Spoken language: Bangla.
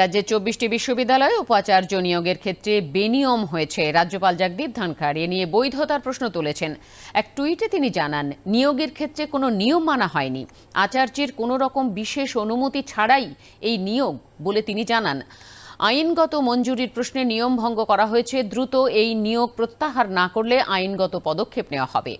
রাজ্যে চব্বিশটি বিশ্ববিদ্যালয়ে উপাচার্য নিয়োগের ক্ষেত্রে বেনিয়ম হয়েছে রাজ্যপাল জগদীপ ধনখড় এ নিয়ে বৈধতার প্রশ্ন তুলেছেন এক টুইটে তিনি জানান নিয়োগের ক্ষেত্রে কোনো নিয়ম মানা হয়নি আচার্যের কোনো রকম বিশেষ অনুমতি ছাড়াই এই নিয়োগ বলে তিনি জানান আইনগত মঞ্জুরির প্রশ্নে নিয়ম ভঙ্গ করা হয়েছে দ্রুত এই নিয়োগ প্রত্যাহার না করলে আইনগত পদক্ষেপ নেওয়া হবে